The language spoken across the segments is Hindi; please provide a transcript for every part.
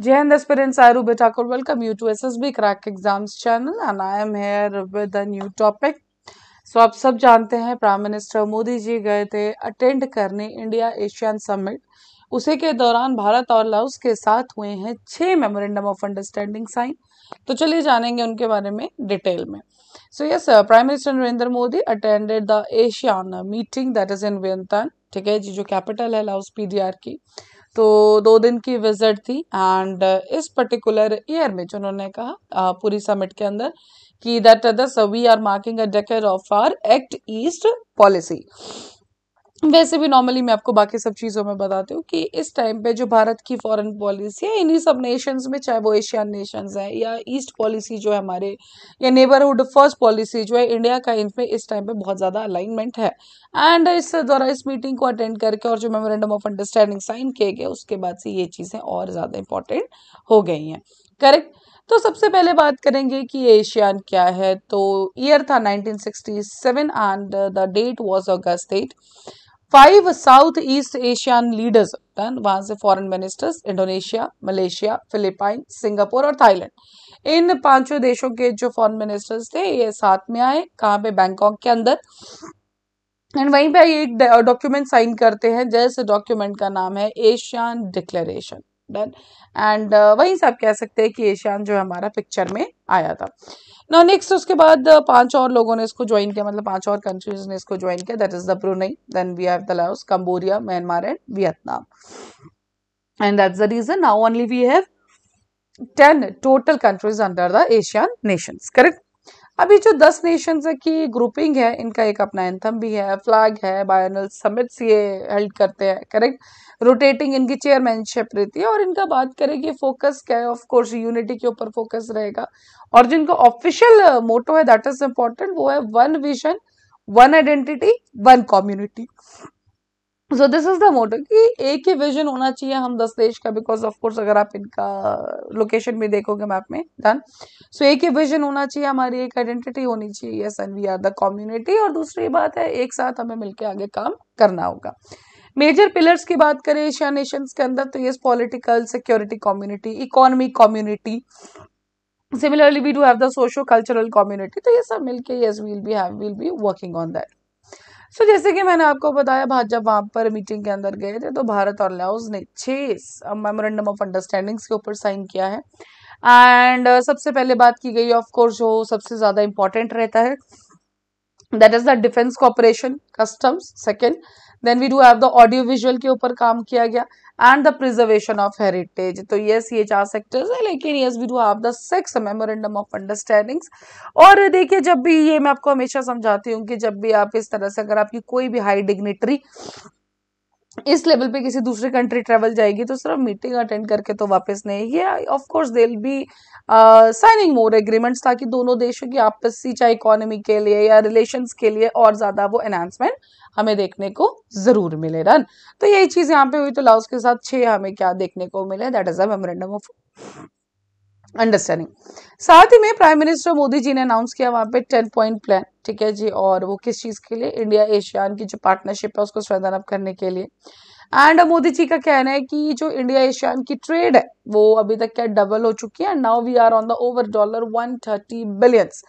Jai and aspirants, I welcome you to you to SSB Crack Exams channel and I am here with a new topic. So आप सब जानते हैं प्राइम मिनिस्टर मोदी जी गए थे अटेंड करने इंडिया एशियन समिट उसी के दौरान भारत और लाउस के साथ हुए हैं छः मेमोरेंडम ऑफ अंडरस्टैंडिंग साइन तो चलिए जानेंगे उनके बारे में डिटेल में so yes prime minister Narendra Modi attended the ASEAN meeting that is in Vientiane ठीक है जी जो कैपिटल है लाउस पी की तो दो दिन की विजिट थी एंड uh, इस पर्टिकुलर ईयर में जो उन्होंने कहा uh, पूरी समिट के अंदर कि that others we are marking a decade of our act east policy वैसे भी नॉर्मली मैं आपको बाकी सब चीज़ों में बताती हूँ कि इस टाइम पे जो भारत की फॉरेन पॉलिसी है इन्हीं सब नेशंस में चाहे वो एशियन नेशंस हैं या ईस्ट पॉलिसी जो है हमारे या नेबरहुड फर्स्ट पॉलिसी जो है इंडिया का इनमें इस टाइम पे बहुत ज़्यादा अलाइनमेंट है एंड इस द्वारा इस मीटिंग को अटेंड करके और जो मेमोरेंडम ऑफ अंडरस्टैंडिंग साइन किए गए उसके बाद से ये चीज़ें और ज़्यादा इंपॉर्टेंट हो गई हैं करेक्ट तो सबसे पहले बात करेंगे कि एशियान क्या है तो ईयर था 1967 and the date was August eight five south east Asian leaders वहां से foreign ministers Indonesia Malaysia Philippine Singapore और थाईलैंड इन पांचों देशों के जो फॉरेन मिनिस्टर्स थे ये साथ में आए कहाँ पे बैंकॉक के अंदर एंड वहीं पे एक डॉक्यूमेंट साइन करते हैं जैसे डॉक्यूमेंट का नाम है ASEAN declaration done and uh, वहीं से आप कह सकते हैं कि एशियान जो है हमारा पिक्चर में आया था ना नेक्स्ट उसके बाद uh, पांच और लोगों ने इसको ज्वाइन किया मतलब पांच और कंट्रीज ने इसको ज्वाइन किया that is the Brunei then we have the Laos Cambodia Myanmar and Vietnam and that's the region now only we have ten total countries under the ASEAN nations correct अभी जो दस नेशंस की ग्रुपिंग है इनका एक अपना एंथम भी है फ्लैग है बायनल समिट्स ये हेल्ड करते हैं करेक्ट रोटेटिंग इनकी चेयरमैनशिप रहती है और इनका बात करें कि फोकस क्या है ऑफकोर्स यूनिटी के ऊपर फोकस रहेगा और जिनका ऑफिशियल मोटो uh, है दैट इज इम्पोर्टेंट वो है one vision one identity one community so this is the motto कि एक ही विजन होना चाहिए हम दस देश का बिकॉज ऑफ कोर्स अगर आप इनका लोकेशन भी देखोगे मैप में डन सो एक ही विजन होना चाहिए हमारी एक आइडेंटिटी होनी चाहिए yes and we are the community और दूसरी बात है एक साथ हमें मिलकर आगे काम करना होगा मेजर पिलर्स की बात करें एशिया नेशंस के अंदर तो yes political security community economy community similarly we do have the socio cultural community तो ये सब मिलके yes we'll be have we'll be working on that so so, जैसे कि मैंने आपको बताया भारत जब वहाँ पर मीटिंग के अंदर गए थे तो भारत और लाओस ने छः मेमोरेंडम ऑफ अंडरस्टैंडिंग्स के ऊपर साइन किया है एंड uh, सबसे पहले बात की गई ऑफ कोर्स जो सबसे ज़्यादा इम्पॉर्टेंट रहता है that is the defence cooperation customs second then we do have the audio visual के ऊपर काम किया गया and the preservation of heritage तो यस ये चार सेक्टर्स है लेकिन yes we do have the six memorandum of understandings और देखिये जब भी ये मैं आपको हमेशा समझाती हूँ कि जब भी आप इस तरह से अगर आपकी कोई भी हाई डिग्नेटरी इस लेवल पे किसी दूसरे कंट्री ट्रेवल जाएगी तो सिर्फ मीटिंग अटेंड करके तो वापस नहीं ये of course they be signing more agreements ताकि दोनों देशों की आपसी चाहे इकोनॉमी के लिए या रिलेशंस के लिए और ज़्यादा वो एनहांसमेंट हमें देखने को ज़रूर मिले रन तो यही चीज़ यहाँ पे हुई तो लाउस के साथ छह हमें क्या देखने को मिले that is a memorandum of understanding साथ ही में प्राइम मिनिस्टर मोदी जी ने अनाउंस किया वहाँ पे टेन पॉइंट प्लान ठीक है जी और वो किस चीज़ के लिए इंडिया एशियान की जो पार्टनरशिप है उसको स्ट्रेंथन अप करने के लिए एंड मोदी जी का कहना है कि जो इंडिया एशियान की ट्रेड है वो अभी तक क्या डबल हो चुकी है now we are on the over dollar one thirty billions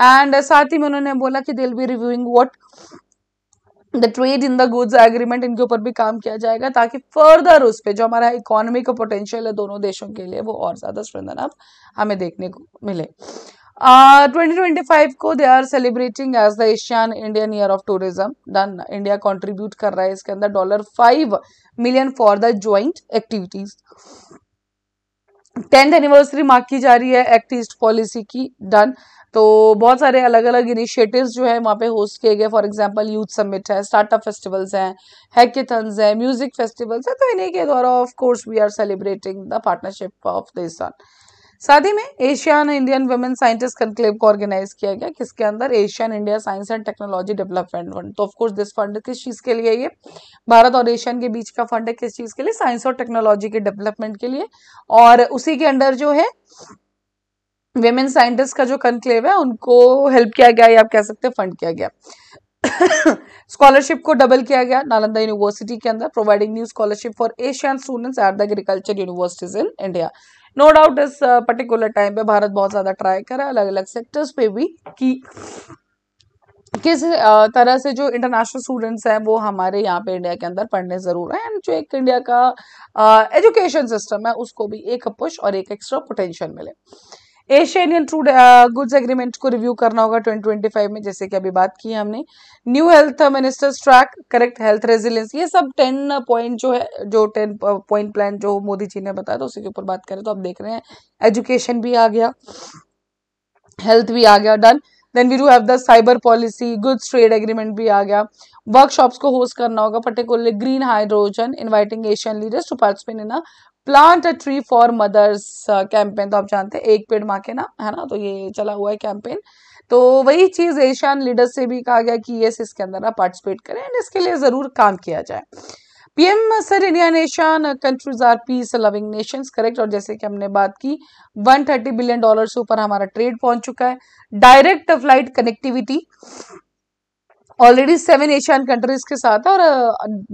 and साथ ही में उन्होंने बोला कि they'll be reviewing what the trade in the goods agreement इनके ऊपर भी काम किया जाएगा ताकि फर्दर उस पर जो हमारा इकोनॉमी का पोटेंशियल है दोनों देशों के लिए वो और ज़्यादा स्ट्रेंथन अब हमें देखने को मिले ट्वेंटी ट्वेंटी फाइव को they are celebrating as the ASEAN Indian year of tourism done India contribute कर रहा है इसके अंदर dollar five million for the joint activities tenth anniversary mark की जा रही है एक्ट ईस्ट पॉलिसी की डन तो बहुत सारे अलग अलग इनिशिएटिव्स जो है वहाँ पे होस्ट किए गए फॉर एग्जांपल यूथ समिट है स्टार्टअप फेस्टिवल्स हैं हैकेथन्स हैं म्यूजिक फेस्टिवल्स हैं तो इन्हीं के द्वारा of course we are celebrating the partnership of this sun साथ ही में ASEAN Indian women scientist conclave को ऑर्गेनाइज किया गया किसके अंदर ASEAN India science and technology development fund तो ऑफकोर्स दिस फंड किस चीज़ के लिए ये भारत और एशियन के बीच का फंड है किस चीज़ के लिए साइंस और टेक्नोलॉजी के डेवलपमेंट के लिए और उसी के अंडर जो है वेमेन साइंटिस्ट का जो कंक्लेव है उनको हेल्प किया गया या आप कह सकते हैं फंड किया गया स्कॉलरशिप को डबल किया गया नालंदा यूनिवर्सिटी के अंदर providing new scholarship for ASEAN students at the agriculture universities in India no doubt इस पर्टिकुलर uh, टाइम पे भारत बहुत ज़्यादा ट्राई करा अलग अलग सेक्टर्स पे भी कि किस uh, तरह से जो इंटरनेशनल स्टूडेंट्स हैं वो हमारे यहाँ पे इंडिया के अंदर पढ़ने ज़रूर है एंड जो एक इंडिया का एजुकेशन uh, सिस्टम है उसको भी एक पुश और एक एक्स्ट्रा पोटेंशियल मिले ASEAN Indian trade goods agreement को रिव्यू करना होगा 2025 में जैसे कि अभी बात की है हमने new health ministers track correct health resilience ये सब टेन पॉइंट जो है जो टेन पॉइंट प्लान जो मोदी जी ने बताया था उसी के ऊपर बात करें तो आप देख रहे हैं एजुकेशन भी आ गया हेल्थ भी आ गया done then we do have the cyber policy goods trade agreement भी आ गया वर्कशॉप्स को होस्ट करना होगा particularly green hydrogen inviting ASEAN leaders to participate in a plant a tree for mothers campaign तो आप जानते हैं एक पेड़ माँ के नाम है ना तो ये चला हुआ है कैंपेन तो वही चीज़ एशियन लीडर्स से भी कहा गया कि ये इसके अंदर आप पार्टिसिपेट करें एंड इसके लिए ज़रूर काम किया जाए PM sir India nation countries are peace loving nations correct और जैसे कि हमने बात की 130 बिलियन डॉलर से ऊपर हमारा ट्रेड पहुंच चुका है direct flight connectivity already seven ASEAN countries के साथ और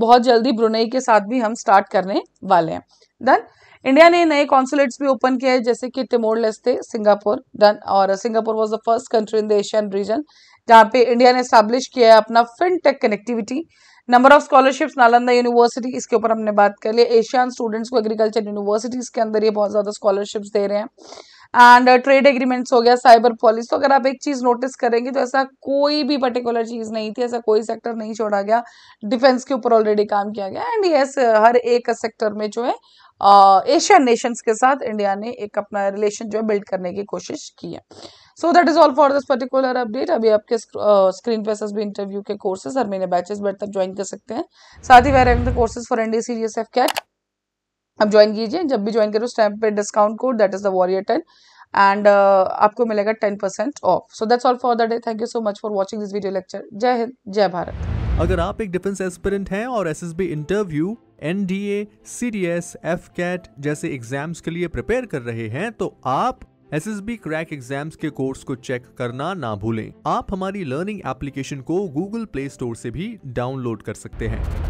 बहुत जल्दी ब्रुनई के साथ भी हम स्टार्ट करने वाले हैं डन इंडिया ने नए कॉन्सुलेट्स भी ओपन किए हैं जैसे कि टिमोर लेस्ते सिंगापुर डन और Singapore was the first country in the ASEAN region जहाँ पे इंडिया ने स्टैब्लिश किया है अपना fintech connectivity number of scholarships Nalanda university इसके ऊपर हमने बात कर लिया एशियन स्टूडेंट्स को एग्रीकल्चर यूनिवर्सिटीज के अंदर ये बहुत ज़्यादा स्कॉलरशिप्स दे रहे हैं एंड ट्रेड एग्रीमेंट्स हो गया साइबर पॉलिस तो अगर आप एक चीज़ नोटिस करेंगे तो ऐसा कोई भी पर्टिकुलर चीज़ नहीं थी ऐसा कोई सेक्टर नहीं छोड़ा गया डिफेंस के ऊपर ऑलरेडी काम किया गया एंड यस हर एक सेक्टर में जो है एशियन uh, नेशंस के साथ इंडिया ने एक अपना रिलेशन जो है बिल्ड करने की कोशिश की है so that is all for this particular update अभी आपके स्क्रीन uh, पे भी इंटरव्यू के कोर्सेज हर महीने बैचेस बैठ तक ज्वाइन कर सकते हैं साथ ही where courses for ND AFCAT आप ज्वाइन कीजिए जब भी ज्वाइन करो उस टाइम पे discount code that is the warrior ten and आपको मिलेगा ten percent off so that's all for the day thank you so much for watching this video lecture Jai Hind जय भारत अगर आप एक डिफेंस एस्पिरेंट हैं और S interview NDA CDS AFCAT जैसे एग्जाम्स के लिए प्रिपेयर कर रहे हैं तो आप S S B crack exams के कोर्स को चेक करना ना भूलें आप हमारी लर्निंग एप्लीकेशन को गूगल प्ले स्टोर से भी डाउनलोड कर सकते हैं